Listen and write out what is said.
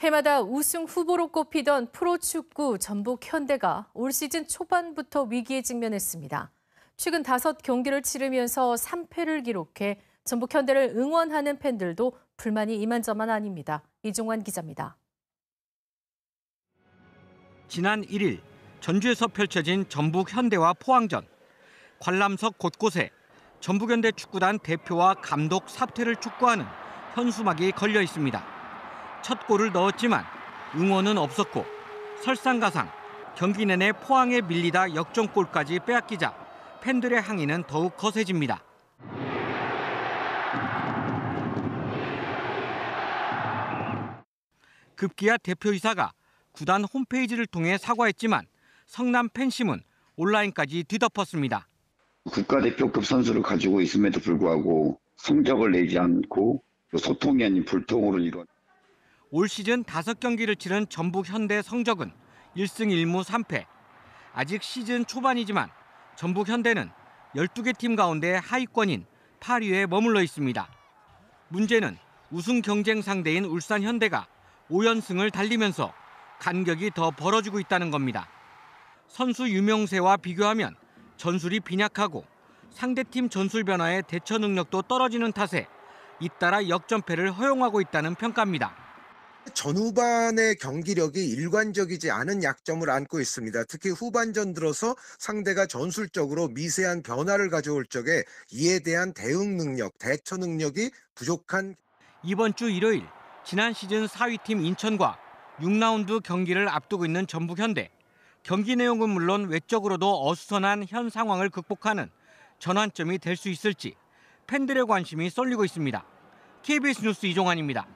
해마다 우승 후보로 꼽히던 프로축구 전북 현대가 올 시즌 초반부터 위기에 직면했습니다. 최근 다섯 경기를 치르면서 3패를 기록해 전북 현대를 응원하는 팬들도 불만이 이만저만 아닙니다. 이종환 기자입니다. 지난 1일 전주에서 펼쳐진 전북 현대와 포항전. 관람석 곳곳에 전북 현대 축구단 대표와 감독 사퇴를 촉구하는 현수막이 걸려 있습니다. 첫 골을 넣었지만 응원은 없었고 설상가상 경기 내내 포항에 밀리다 역전골까지 빼앗기자 팬들의 항의는 더욱 거세집니다. 급기야 대표이사가 구단 홈페이지를 통해 사과했지만 성남 팬심은 온라인까지 뒤덮었습니다. 국가대표급 선수를 가지고 있음에도 불구하고 성적을 내지 않고 소통이 아닌 불통으로 이런 올 시즌 5경기를 치른 전북 현대 성적은 1승 1무 3패. 아직 시즌 초반이지만 전북 현대는 12개 팀 가운데 하위권인 8위에 머물러 있습니다. 문제는 우승 경쟁 상대인 울산 현대가 5연승을 달리면서 간격이 더 벌어지고 있다는 겁니다. 선수 유명세와 비교하면 전술이 빈약하고 상대팀 전술 변화에 대처 능력도 떨어지는 탓에 잇따라 역전패를 허용하고 있다는 평가입니다. 전후반의 경기력이 일관적이지 않은 약점을 안고 있습니다. 특히 후반전 들어서 상대가 전술적으로 미세한 변화를 가져올 적에 이에 대한 대응 능력, 대처 능력이 부족한 이번 주 일요일 지난 시즌 4위 팀 인천과 6라운드 경기를 앞두고 있는 전북 현대. 경기 내용은 물론 외적으로도 어수선한 현 상황을 극복하는 전환점이 될 수 있을지 팬들의 관심이 쏠리고 있습니다. KBS 뉴스 이종환입니다.